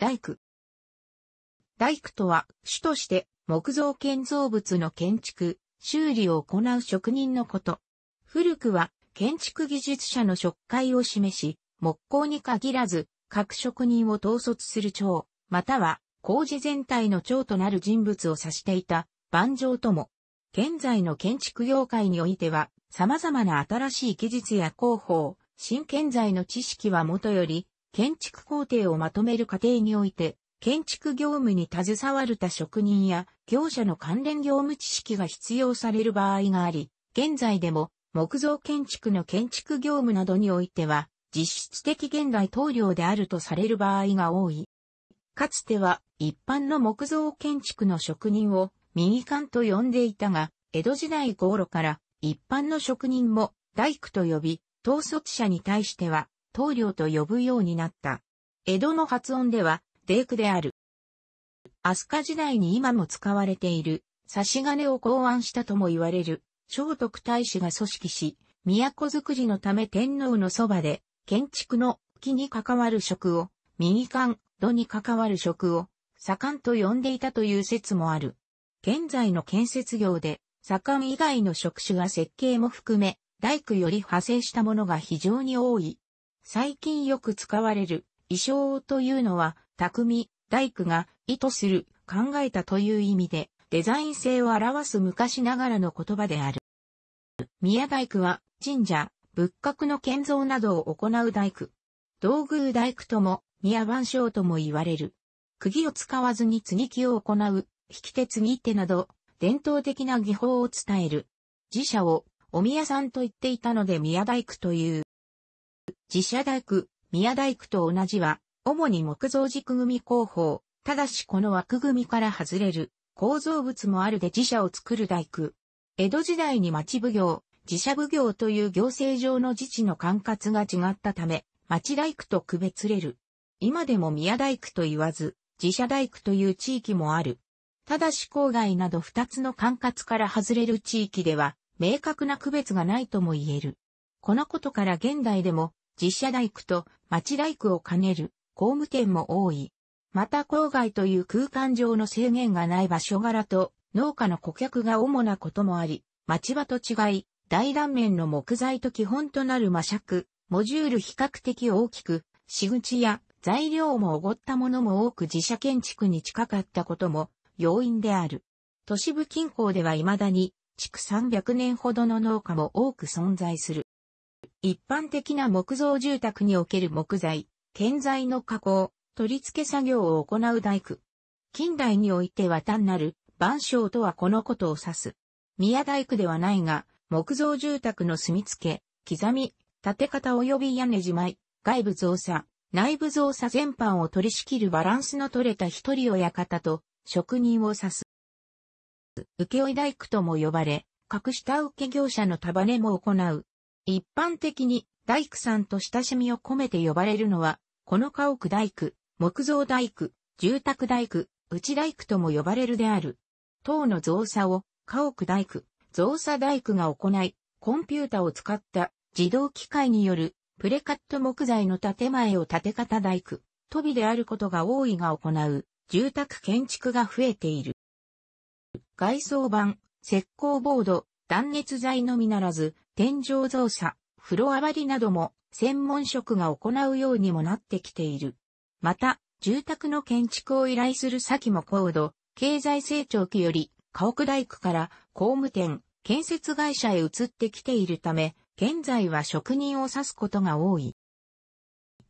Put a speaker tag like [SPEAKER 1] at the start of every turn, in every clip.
[SPEAKER 1] 大工。大工とは、主として木造建造物の建築、修理を行う職人のこと。古くは、建築技術者の職会を示し、木工に限らず、各職人を統率する長、または、工事全体の長となる人物を指していた、万丈とも。現在の建築業界においては、様々な新しい技術や広報、新建材の知識はもとより、建築工程をまとめる過程において、建築業務に携わるた職人や業者の関連業務知識が必要される場合があり、現在でも木造建築の建築業務などにおいては、実質的現代棟梁であるとされる場合が多い。かつては一般の木造建築の職人を右官と呼んでいたが、江戸時代頃から一般の職人も大工と呼び、統率者に対しては棟梁と呼ぶようになった。江戸の発音では、デークである。飛鳥時代に今も使われている、差し金を考案したとも言われる、聖徳太子が組織し、都づくりのため天皇のそばで、建築の木に関わる職を、右官、土に関わる職を、左官と呼んでいたという説もある。現在の建設業で、左官以外の職種が設計も含め、大工より派生したものが非常に多い。最近よく使われる衣装というのは、匠、大工が意図する、考えたという意味で、デザイン性を表す昔ながらの言葉である。宮大工は、神社、仏閣の建造などを行う大工。道具大工とも、宮番章とも言われる。釘を使わずに継ぎ木を行う、引き手継ぎ手など、伝統的な技法を伝える。自社を、お宮さんと言っていたので宮大工という。自社大工、宮大工と同じは、主に木造軸組工法、ただしこの枠組みから外れる構造物もあるで自社を作る大工。江戸時代に町奉行、自社奉行という行政上の自治の管轄が違ったため、町大工と区別れる。今でも宮大工と言わず、自社大工という地域もある。ただし郊外など二つの管轄から外れる地域では、明確な区別がないとも言える。このことから現代でも、実社大工と町大工を兼ねる工務店も多い。また郊外という空間上の制限がない場所柄と農家の顧客が主なこともあり、町場と違い、大断面の木材と基本となる魔尺、モジュール比較的大きく、仕口や材料もおごったものも多く自社建築に近かったことも要因である。都市部近郊では未だに、築300年ほどの農家も多く存在する。一般的な木造住宅における木材、建材の加工、取り付け作業を行う大工。近代においては単なる、万象とはこのことを指す。宮大工ではないが、木造住宅の住み付け、刻み、建て方及び屋根じまい、外部造作、内部造作全般を取り仕切るバランスの取れた一人親方と、職人を指す。請負大工とも呼ばれ、格下請業者の束ねも行う、一般的に大工さんと親しみを込めて呼ばれるのは、この家屋大工、木造大工、住宅大工、内大工とも呼ばれるである。塔の造作を家屋大工、造作大工が行い、コンピュータを使った自動機械によるプレカット木材の建前を建て方大工、飛びであることが多いが行う住宅建築が増えている。外装板、石膏ボード、断熱材のみならず、天井造作、風呂上がりなども専門職が行うようにもなってきている。また、住宅の建築を依頼する先も高度、経済成長期より、家屋大工から工務店、建設会社へ移ってきているため、現在は職人を指すことが多い。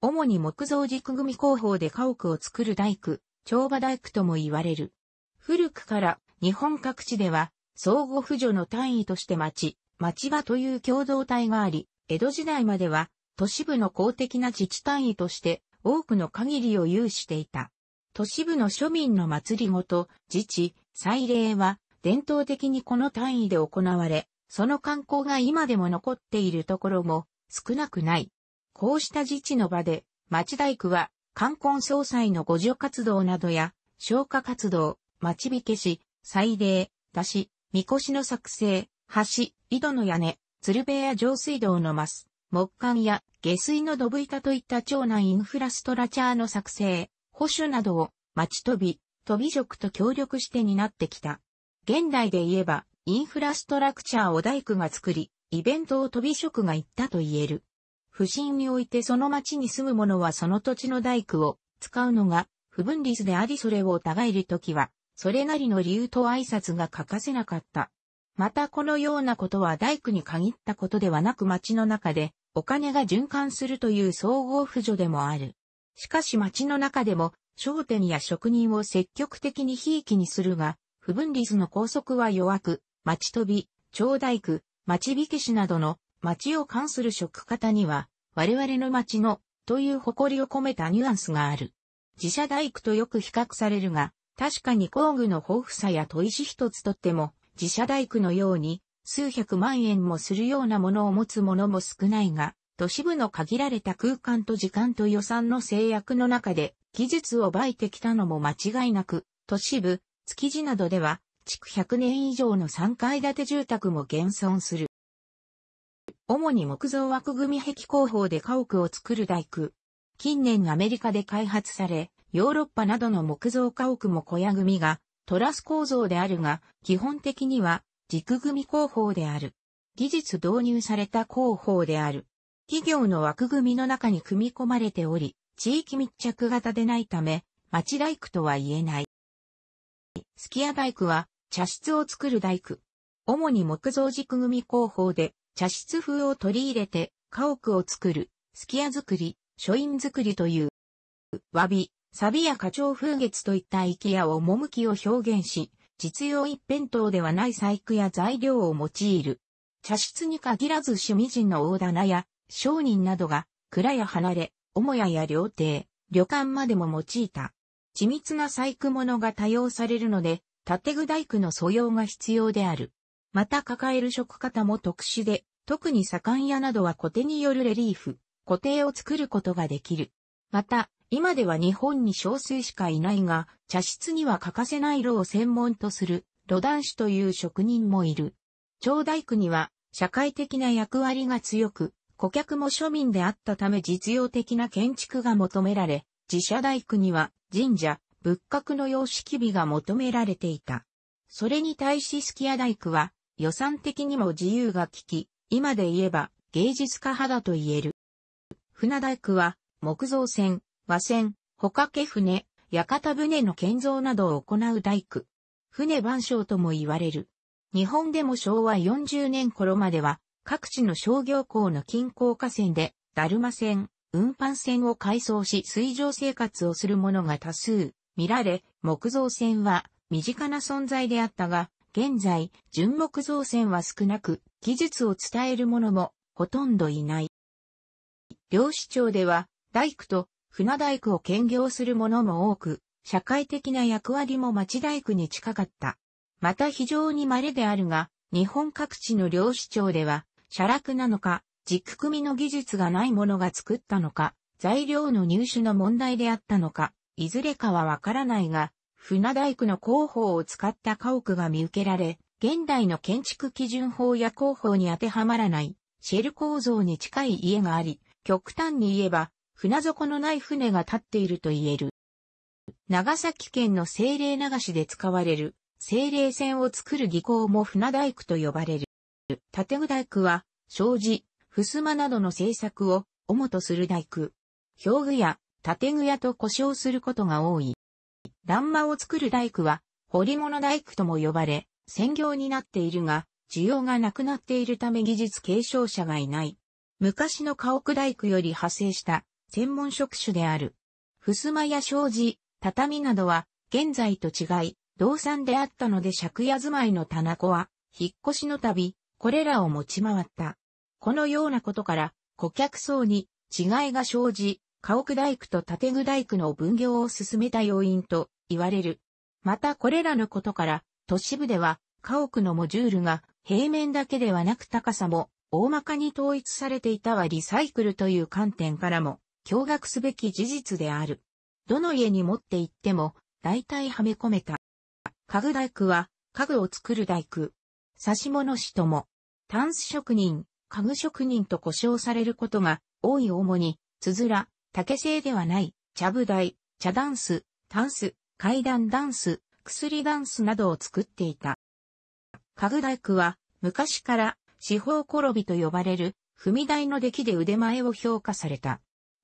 [SPEAKER 1] 主に木造軸組工法で家屋を作る大工、長場大工とも言われる。古くから日本各地では相互扶助の単位として町、町場という共同体があり、江戸時代までは都市部の公的な自治単位として多くの限りを有していた。都市部の庶民の祭りごと、自治、祭礼は伝統的にこの単位で行われ、その観光が今でも残っているところも少なくない。こうした自治の場で、町大工は、冠婚葬祭の互助活動などや、消火活動、町火消し、祭礼、出し、みこしの作成、橋、井戸の屋根、鶴瓶や上水道のマス、木管や下水の土ブ板といった町内インフラストラチャーの作成、保守などを町飛び、飛び職と協力して担ってきた。現代で言えば、インフラストラクチャーを大工が作り、イベントを飛び職が行ったと言える。不審においてその町に住む者はその土地の大工を使うのが不分率でありそれを疑えるときは、それなりの理由と挨拶が欠かせなかった。またこのようなことは大工に限ったことではなく町の中でお金が循環するという総合扶助でもある。しかし町の中でも商店や職人を積極的に悲劇にするが、不分率の拘束は弱く、町飛び、町大工、町火消しなどの町を関する職方には、我々の町のという誇りを込めたニュアンスがある。自社大工とよく比較されるが、確かに工具の豊富さや砥石一つとっても、自社大工のように、数百万円もするようなものを持つものも少ないが、都市部の限られた空間と時間と予算の制約の中で、技術を媒てきたのも間違いなく、都市部、築地などでは、築100年以上の3階建て住宅も現存する。主に木造枠組壁工法で家屋を作る大工。近年アメリカで開発され、ヨーロッパなどの木造家屋も小屋組がトラス構造であるが、基本的には軸組工法である。技術導入された工法である。企業の枠組みの中に組み込まれており、地域密着型でないため、町大工とは言えない。スキア大工は、茶室を作る大工。主に木造軸組み工法で、茶室風を取り入れて、家屋を作る、スキア作り、書院作りという、詫び、サビや花鳥風月といった池や趣を表現し、実用一辺倒ではない細工や材料を用いる。茶室に限らず趣味人の大棚や商人などが蔵や離れ、母屋や料亭、旅館までも用いた。緻密な細工物が多用されるので、縦具大工の素養が必要である。また抱える職方も特殊で、特に左官屋などは小手によるレリーフ、固定を作ることができる。また、今では日本に少数しかいないが、茶室には欠かせない炉を専門とする、炉男子という職人もいる。長大工には、社会的な役割が強く、顧客も庶民であったため実用的な建築が求められ、自社大工には神社、仏閣の様式美が求められていた。それに対しスキヤ大工は予算的にも自由が利き、今で言えば芸術家派だと言える。船大工は木造船、和船、かけ船、屋形船の建造などを行う大工。船番匠とも言われる。日本でも昭和40年頃までは、各地の商業港の近郊河川で、だるま船、運搬船を改装し水上生活をする者が多数見られ、木造船は身近な存在であったが、現在、純木造船は少なく、技術を伝える者もほとんどいない。漁師町では、大工と船大工を兼業する者も多く、社会的な役割も町大工に近かった。また非常に稀であるが、日本各地の漁師町では、社落なのか、軸組みの技術がないものが作ったのか、材料の入手の問題であったのか、いずれかはわからないが、船大工の広報を使った家屋が見受けられ、現代の建築基準法や広報に当てはまらない、シェル構造に近い家があり、極端に言えば、船底のない船が立っていると言える。長崎県の精霊流しで使われる精霊船を作る技巧も船大工と呼ばれる。建具大工は、障子、襖などの製作を主とする大工。表具や建具屋と故障することが多い。欄間を作る大工は、彫物大工とも呼ばれ、専業になっているが、需要がなくなっているため技術継承者がいない。昔の家屋大工より派生した専門職種である。襖や障子、畳などは、現在と違い、動産であったので借家住まいの棚子は、引っ越しのたび、これらを持ち回った。このようなことから、顧客層に違いが生じ、家屋大工と建具大工の分業を進めた要因と言われる。またこれらのことから、都市部では家屋のモジュールが平面だけではなく高さも大まかに統一されていたはリサイクルという観点からも驚愕すべき事実である。どの家に持って行っても、大体はめ込めた。家具大工は、家具を作る大工。し物師とも、タンス職人、家具職人と呼称されることが、多い主に、つづら、竹製ではない、茶舞台、茶ダンス、タンス、階段ダンス、薬ダンスなどを作っていた。家具大工は、昔から、四方転びと呼ばれる、踏み台の出来で腕前を評価された。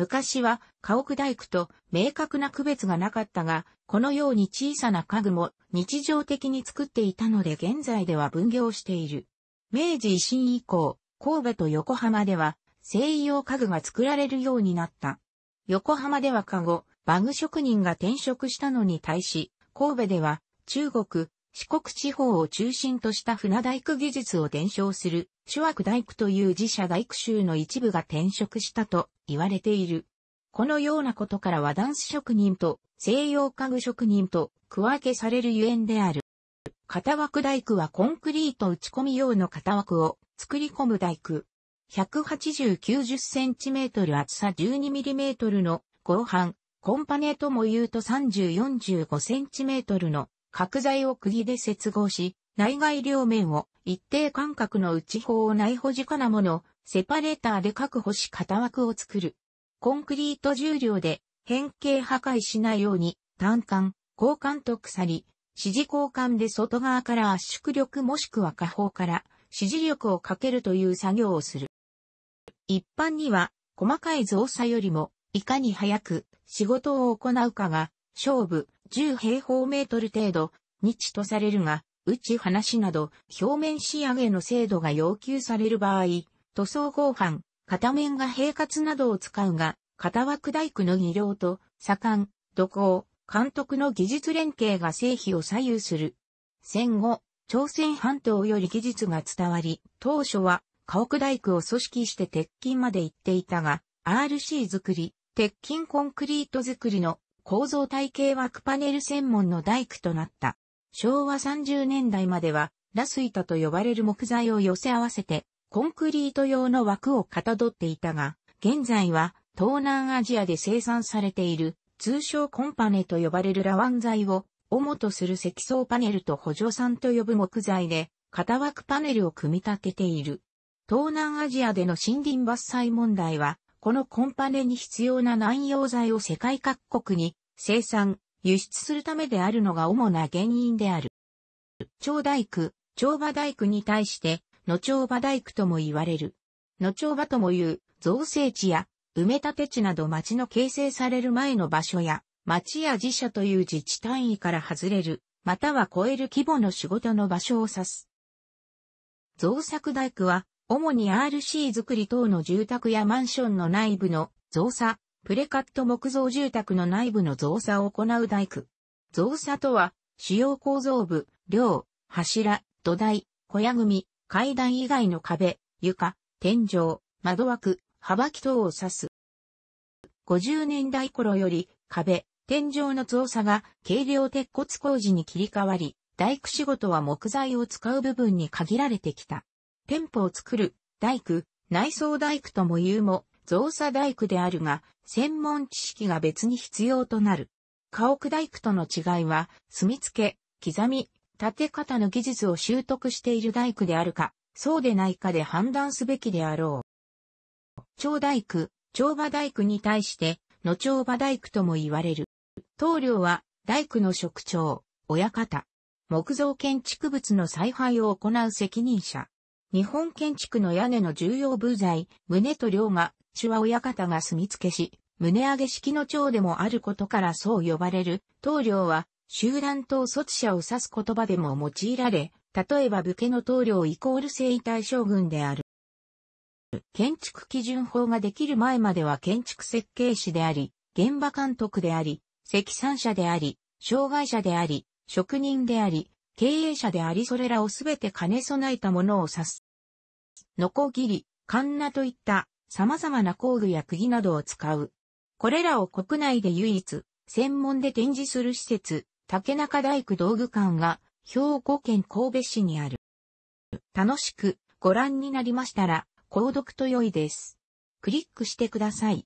[SPEAKER 1] 昔は家屋大工と明確な区別がなかったが、このように小さな家具も日常的に作っていたので現在では分業している。明治維新以降、神戸と横浜では西洋家具が作られるようになった。横浜では家具、バグ職人が転職したのに対し、神戸では中国、四国地方を中心とした船大工技術を伝承する、諸枠大工という自社大工集の一部が転職したと言われている。このようなことからはダンス職人と西洋家具職人と区分けされるゆえんである。型枠大工はコンクリート打ち込み用の型枠を作り込む大工。1 8 0 9 0トル厚さ 12mm の合板、コンパネとも言うと3 0 4 5センチメートルの角材を釘で接合し、内外両面を一定間隔の内方を内保かなもの、セパレーターで各星型枠を作る。コンクリート重量で変形破壊しないように、単管、交換と鎖、指示交換で外側から圧縮力もしくは下方から指示力をかけるという作業をする。一般には、細かい造作よりも、いかに早く仕事を行うかが、勝負10平方メートル程度、日とされるが、打ち話など、表面仕上げの精度が要求される場合、塗装合板、片面が平滑などを使うが、片枠大工の技量と、左官、土工、監督の技術連携が成否を左右する。戦後、朝鮮半島より技術が伝わり、当初は家屋大工を組織して鉄筋まで行っていたが、RC 作り、鉄筋コンクリート作りの構造体系枠パネル専門の大工となった。昭和30年代までは、ラス板と呼ばれる木材を寄せ合わせて、コンクリート用の枠をかたどっていたが、現在は東南アジアで生産されている通称コンパネと呼ばれるラワン材を主とする積層パネルと補助産と呼ぶ木材で、型枠パネルを組み立てている。東南アジアでの森林伐採問題は、このコンパネに必要な南洋材を世界各国に生産、輸出するためであるのが主な原因である。長大工、長馬大工に対して野鳥場大工とも言われる。野鳥場ともいう、造成地や、埋め立て地など町の形成される前の場所や、町や寺社という自治単位から外れる、または超える規模の仕事の場所を指す。造作大工は、主に RC 作り等の住宅やマンションの内部の造作、プレカット木造住宅の内部の造作を行う大工。造作とは、主要構造部、量、柱、土台、小屋組、階段以外の壁、床、天井、窓枠、幅木等を指す。50年代頃より壁、天井の造作が軽量鉄骨工事に切り替わり、大工仕事は木材を使う部分に限られてきた。店舗を作る、大工、内装大工とも言うも、造作大工であるが、専門知識が別に必要となる。家屋大工との違いは、墨付け、刻み、立て方の技術を習得している大工であるか、そうでないかで判断すべきであろう。長大工、長馬大工に対して、野長馬大工とも言われる。棟梁は、大工の職長、親方。木造建築物の采配を行う責任者。日本建築の屋根の重要部材、胸と梁が、手話親方が住み付けし、胸上げ式の長でもあることからそう呼ばれる、棟梁は、集団統率者を指す言葉でも用いられ、例えば武家の棟梁イコール征夷大将軍である。建築基準法ができる前までは建築設計士であり、現場監督であり、積算者であり、障害者であり、職人であり、経営者でありそれらをすべて兼ね備えたものを指す。ノコギリ、カンナといった様々な工具や釘などを使う。これらを国内で唯一、専門で展示する施設、竹中大工道具館は、兵庫県神戸市にある。楽しくご覧になりましたら、購読と良いです。クリックしてください。